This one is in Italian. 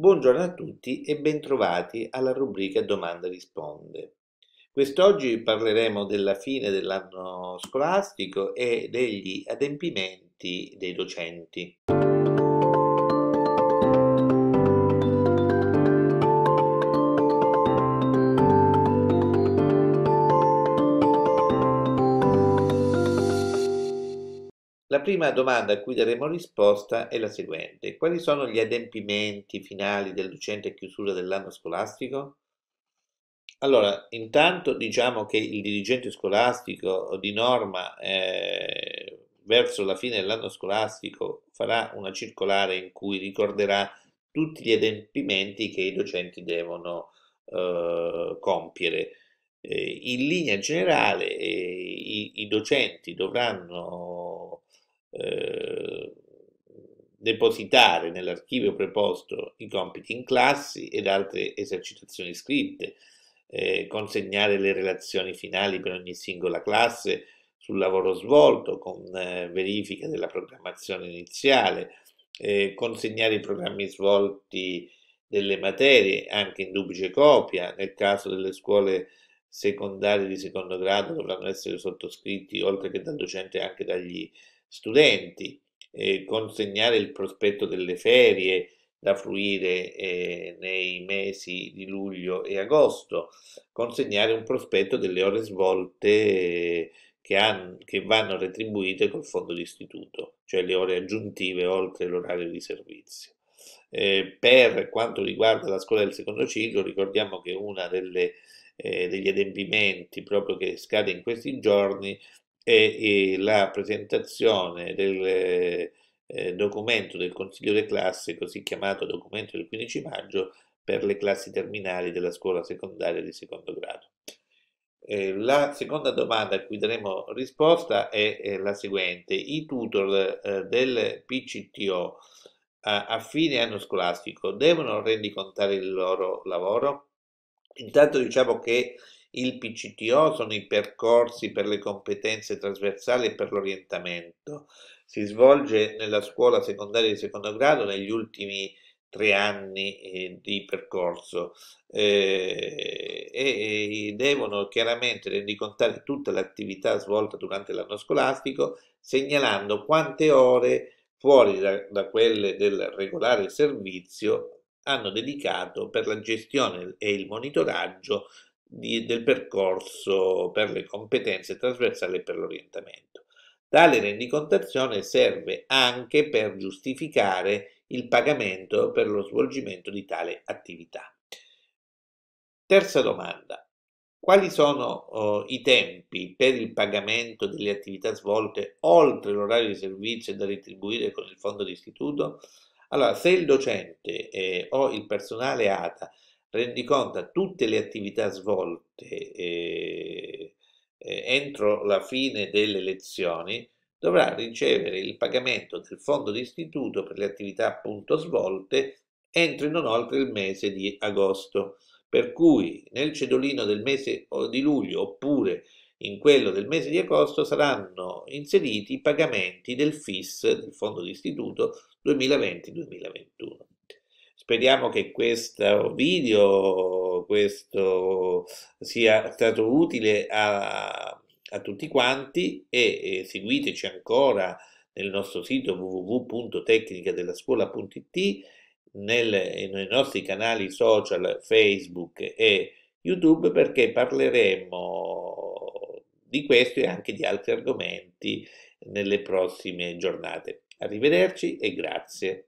Buongiorno a tutti e bentrovati alla rubrica Domanda risponde. Quest'oggi parleremo della fine dell'anno scolastico e degli adempimenti dei docenti. La prima domanda a cui daremo risposta è la seguente. Quali sono gli adempimenti finali del docente a chiusura dell'anno scolastico? Allora, intanto diciamo che il dirigente scolastico di norma eh, verso la fine dell'anno scolastico farà una circolare in cui ricorderà tutti gli adempimenti che i docenti devono eh, compiere. Eh, in linea generale eh, i, i docenti dovranno depositare nell'archivio preposto i compiti in classi ed altre esercitazioni scritte, eh, consegnare le relazioni finali per ogni singola classe sul lavoro svolto con eh, verifica della programmazione iniziale, eh, consegnare i programmi svolti delle materie anche in duplice copia, nel caso delle scuole secondarie di secondo grado dovranno essere sottoscritti oltre che dal docente anche dagli studenti, eh, consegnare il prospetto delle ferie da fruire eh, nei mesi di luglio e agosto, consegnare un prospetto delle ore svolte eh, che, han, che vanno retribuite col fondo di istituto, cioè le ore aggiuntive oltre l'orario di servizio. Eh, per quanto riguarda la scuola del secondo ciclo, ricordiamo che uno eh, degli adempimenti proprio che scade in questi giorni e, e la presentazione del eh, documento del Consiglio di classe, così chiamato documento del 15 maggio, per le classi terminali della scuola secondaria di secondo grado. Eh, la seconda domanda a cui daremo risposta è, è la seguente. I tutor eh, del PCTO a, a fine anno scolastico devono rendicontare il loro lavoro? Intanto diciamo che il PCTO sono i percorsi per le competenze trasversali e per l'orientamento. Si svolge nella scuola secondaria di secondo grado negli ultimi tre anni eh, di percorso eh, e, devono chiaramente rendicontare tutta l'attività svolta durante l'anno scolastico segnalando quante ore fuori da, da quelle del regolare servizio hanno dedicato per la gestione e il monitoraggio di, del percorso per le competenze trasversali e per l'orientamento. Tale rendicontazione serve anche per giustificare il pagamento per lo svolgimento di tale attività. Terza domanda. Quali sono eh, i tempi per il pagamento delle attività svolte oltre l'orario di servizio da retribuire con il fondo di istituto? Allora, se il docente eh, o il personale ATA rendi conto tutte le attività svolte eh, eh, entro la fine delle lezioni, dovrà ricevere il pagamento del fondo d'istituto per le attività appunto svolte entro e non oltre il mese di agosto. Per cui nel cedolino del mese di luglio oppure in quello del mese di agosto saranno inseriti i pagamenti del FIS, del Fondo d'istituto 2020-2021. Speriamo che questo video questo sia stato utile a, a tutti quanti e, e seguiteci ancora nel nostro sito www.tecnicadellascuola.it nei nostri canali social Facebook e YouTube perché parleremo di questo e anche di altri argomenti nelle prossime giornate. Arrivederci e grazie.